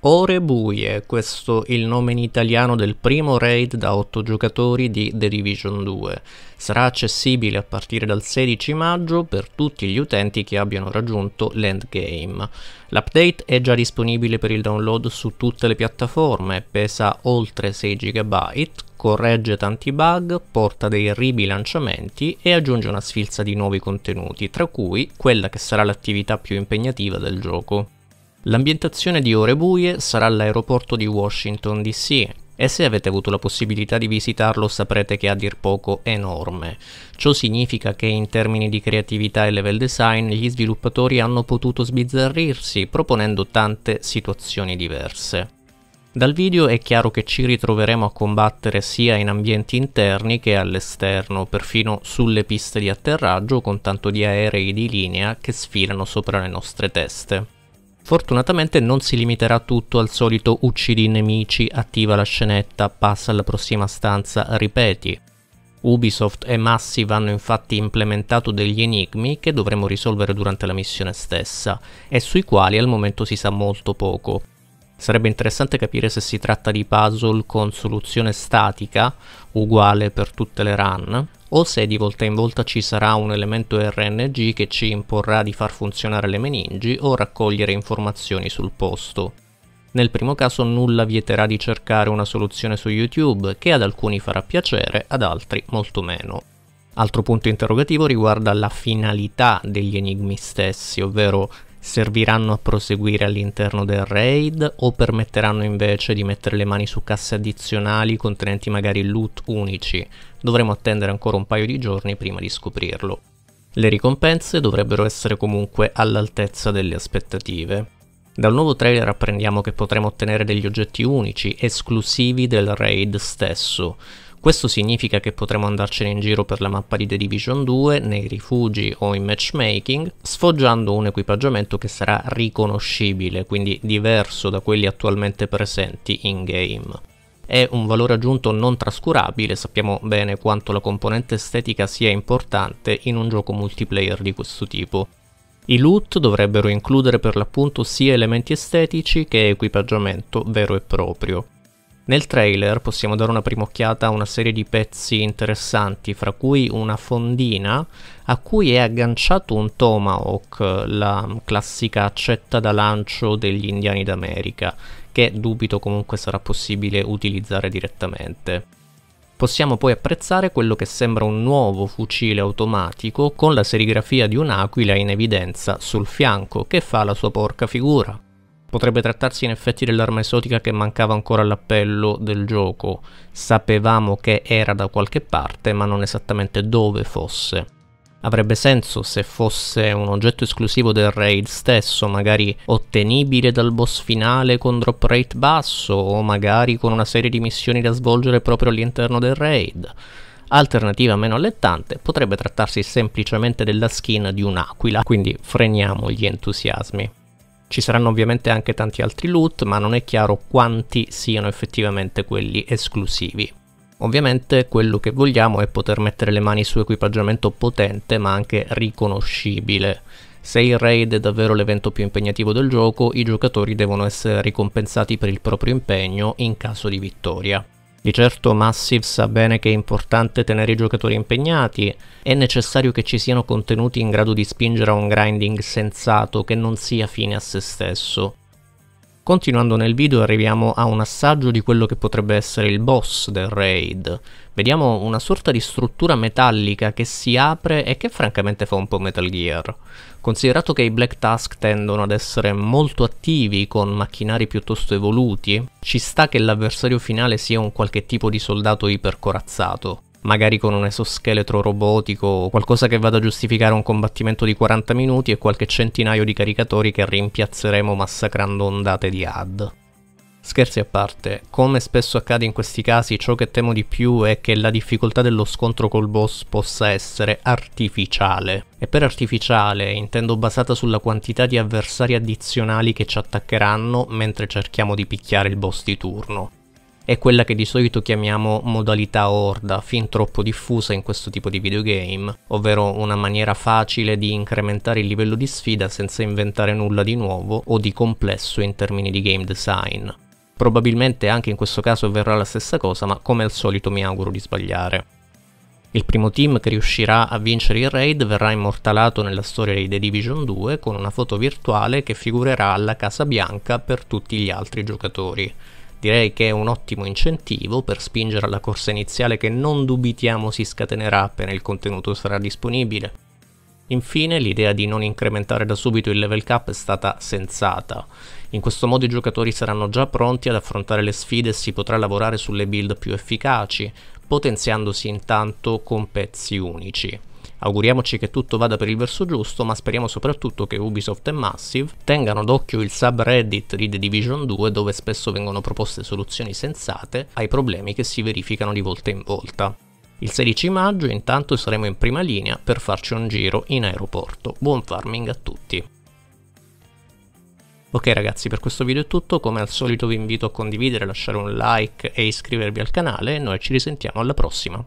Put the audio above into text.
Ore buie, questo il nome in italiano del primo raid da 8 giocatori di The Division 2. Sarà accessibile a partire dal 16 maggio per tutti gli utenti che abbiano raggiunto l'endgame. L'update è già disponibile per il download su tutte le piattaforme, pesa oltre 6 GB, corregge tanti bug, porta dei ribilanciamenti e aggiunge una sfilza di nuovi contenuti, tra cui quella che sarà l'attività più impegnativa del gioco. L'ambientazione di Ore Buie sarà l'aeroporto di Washington DC, e se avete avuto la possibilità di visitarlo saprete che è a dir poco enorme. Ciò significa che in termini di creatività e level design gli sviluppatori hanno potuto sbizzarrirsi proponendo tante situazioni diverse. Dal video è chiaro che ci ritroveremo a combattere sia in ambienti interni che all'esterno, perfino sulle piste di atterraggio con tanto di aerei di linea che sfilano sopra le nostre teste. Fortunatamente non si limiterà tutto al solito uccidi i nemici, attiva la scenetta, passa alla prossima stanza, ripeti. Ubisoft e Massive hanno infatti implementato degli enigmi che dovremo risolvere durante la missione stessa e sui quali al momento si sa molto poco. Sarebbe interessante capire se si tratta di puzzle con soluzione statica, uguale per tutte le run, o se di volta in volta ci sarà un elemento RNG che ci imporrà di far funzionare le meningi o raccogliere informazioni sul posto. Nel primo caso nulla vieterà di cercare una soluzione su YouTube che ad alcuni farà piacere, ad altri molto meno. Altro punto interrogativo riguarda la finalità degli enigmi stessi, ovvero serviranno a proseguire all'interno del raid o permetteranno invece di mettere le mani su casse addizionali contenenti magari loot unici. Dovremo attendere ancora un paio di giorni prima di scoprirlo. Le ricompense dovrebbero essere comunque all'altezza delle aspettative. Dal nuovo trailer apprendiamo che potremo ottenere degli oggetti unici, esclusivi del raid stesso, questo significa che potremo andarcene in giro per la mappa di The Division 2, nei rifugi o in matchmaking, sfoggiando un equipaggiamento che sarà riconoscibile, quindi diverso da quelli attualmente presenti in game è un valore aggiunto non trascurabile, sappiamo bene quanto la componente estetica sia importante in un gioco multiplayer di questo tipo. I loot dovrebbero includere per l'appunto sia elementi estetici che equipaggiamento vero e proprio. Nel trailer possiamo dare una prima occhiata a una serie di pezzi interessanti, fra cui una fondina a cui è agganciato un tomahawk, la classica accetta da lancio degli indiani d'America, che dubito comunque sarà possibile utilizzare direttamente. Possiamo poi apprezzare quello che sembra un nuovo fucile automatico con la serigrafia di un'aquila in evidenza sul fianco, che fa la sua porca figura. Potrebbe trattarsi in effetti dell'arma esotica che mancava ancora all'appello del gioco. Sapevamo che era da qualche parte, ma non esattamente dove fosse. Avrebbe senso se fosse un oggetto esclusivo del raid stesso, magari ottenibile dal boss finale con drop rate basso o magari con una serie di missioni da svolgere proprio all'interno del raid. Alternativa meno allettante, potrebbe trattarsi semplicemente della skin di un'aquila, quindi freniamo gli entusiasmi. Ci saranno ovviamente anche tanti altri loot, ma non è chiaro quanti siano effettivamente quelli esclusivi. Ovviamente quello che vogliamo è poter mettere le mani su equipaggiamento potente ma anche riconoscibile. Se il raid è davvero l'evento più impegnativo del gioco, i giocatori devono essere ricompensati per il proprio impegno in caso di vittoria. Di certo Massive sa bene che è importante tenere i giocatori impegnati, è necessario che ci siano contenuti in grado di spingere a un grinding sensato che non sia fine a se stesso. Continuando nel video arriviamo a un assaggio di quello che potrebbe essere il boss del raid. Vediamo una sorta di struttura metallica che si apre e che francamente fa un po' Metal Gear. Considerato che i Black Tusk tendono ad essere molto attivi con macchinari piuttosto evoluti, ci sta che l'avversario finale sia un qualche tipo di soldato ipercorazzato magari con un esoscheletro robotico o qualcosa che vada a giustificare un combattimento di 40 minuti e qualche centinaio di caricatori che rimpiazzeremo massacrando ondate di ad. Scherzi a parte, come spesso accade in questi casi, ciò che temo di più è che la difficoltà dello scontro col boss possa essere artificiale. E per artificiale intendo basata sulla quantità di avversari addizionali che ci attaccheranno mentre cerchiamo di picchiare il boss di turno è quella che di solito chiamiamo modalità horda, fin troppo diffusa in questo tipo di videogame, ovvero una maniera facile di incrementare il livello di sfida senza inventare nulla di nuovo o di complesso in termini di game design. Probabilmente anche in questo caso avverrà la stessa cosa, ma come al solito mi auguro di sbagliare. Il primo team che riuscirà a vincere il raid verrà immortalato nella storia di The Division 2 con una foto virtuale che figurerà alla Casa Bianca per tutti gli altri giocatori. Direi che è un ottimo incentivo per spingere alla corsa iniziale che non dubitiamo si scatenerà appena il contenuto sarà disponibile. Infine, l'idea di non incrementare da subito il level cap è stata sensata. In questo modo i giocatori saranno già pronti ad affrontare le sfide e si potrà lavorare sulle build più efficaci, potenziandosi intanto con pezzi unici. Auguriamoci che tutto vada per il verso giusto, ma speriamo soprattutto che Ubisoft e Massive tengano d'occhio il subreddit di The Division 2 dove spesso vengono proposte soluzioni sensate ai problemi che si verificano di volta in volta. Il 16 maggio intanto saremo in prima linea per farci un giro in aeroporto. Buon farming a tutti! Ok ragazzi per questo video è tutto, come al solito vi invito a condividere, lasciare un like e iscrivervi al canale e noi ci risentiamo alla prossima.